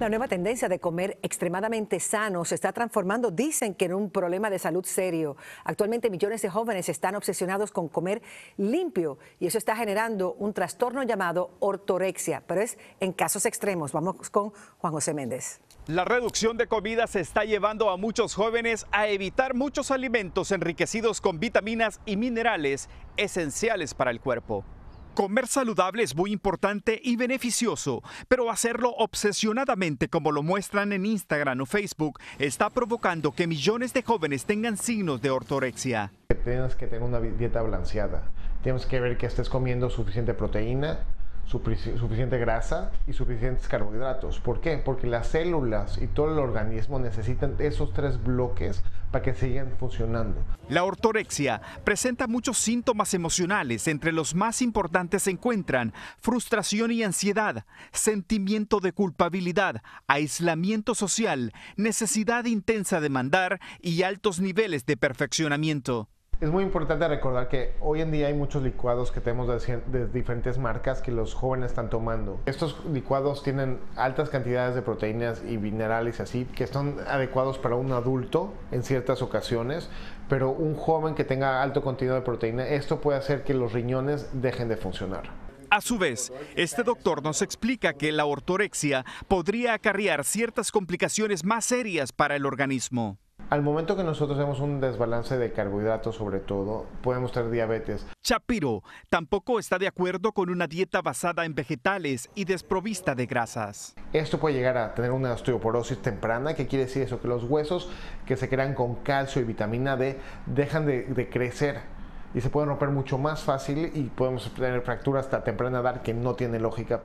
La nueva tendencia de comer extremadamente sano se está transformando, dicen que en un problema de salud serio. Actualmente millones de jóvenes están obsesionados con comer limpio y eso está generando un trastorno llamado ortorexia, pero es en casos extremos. Vamos con Juan José Méndez. La reducción de comida se está llevando a muchos jóvenes a evitar muchos alimentos enriquecidos con vitaminas y minerales esenciales para el cuerpo. Comer saludable es muy importante y beneficioso, pero hacerlo obsesionadamente como lo muestran en Instagram o Facebook está provocando que millones de jóvenes tengan signos de ortorexia. Tienes que tener una dieta balanceada, tienes que ver que estés comiendo suficiente proteína, suficiente grasa y suficientes carbohidratos. ¿Por qué? Porque las células y todo el organismo necesitan esos tres bloques para que sigan funcionando. La ortorexia presenta muchos síntomas emocionales. Entre los más importantes se encuentran frustración y ansiedad, sentimiento de culpabilidad, aislamiento social, necesidad intensa de mandar y altos niveles de perfeccionamiento. Es muy importante recordar que hoy en día hay muchos licuados que tenemos de, diferentes marcas que los jóvenes están tomando. Estos licuados tienen altas cantidades de proteínas y minerales así, que son adecuados para un adulto en ciertas ocasiones, pero un joven que tenga alto contenido de proteína, esto puede hacer que los riñones dejen de funcionar. A su vez, este doctor nos explica que la ortorexia podría acarrear ciertas complicaciones más serias para el organismo. Al momento que nosotros tenemos un desbalance de carbohidratos, sobre todo, podemos tener diabetes. Chapiro tampoco está de acuerdo con una dieta basada en vegetales y desprovista de grasas. Esto puede llegar a tener una osteoporosis temprana, que quiere decir eso, que los huesos que se crean con calcio y vitamina D dejan de, de crecer y se pueden romper mucho más fácil y podemos tener fracturas hasta temprana edad que no tiene lógica.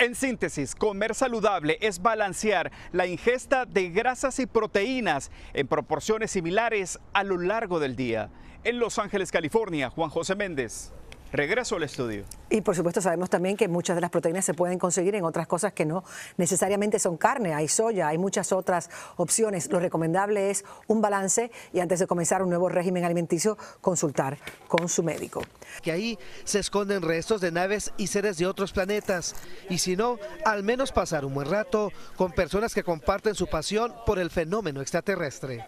En síntesis, comer saludable es balancear la ingesta de grasas y proteínas en proporciones similares a lo largo del día. En Los Ángeles, California, Juan José Méndez regreso al estudio. Y por supuesto sabemos también que muchas de las proteínas se pueden conseguir en otras cosas que no necesariamente son carne, hay soya, hay muchas otras opciones. Lo recomendable es un balance y antes de comenzar un nuevo régimen alimenticio consultar con su médico. Que ahí se esconden restos de naves y seres de otros planetas y si no, al menos pasar un buen rato con personas que comparten su pasión por el fenómeno extraterrestre.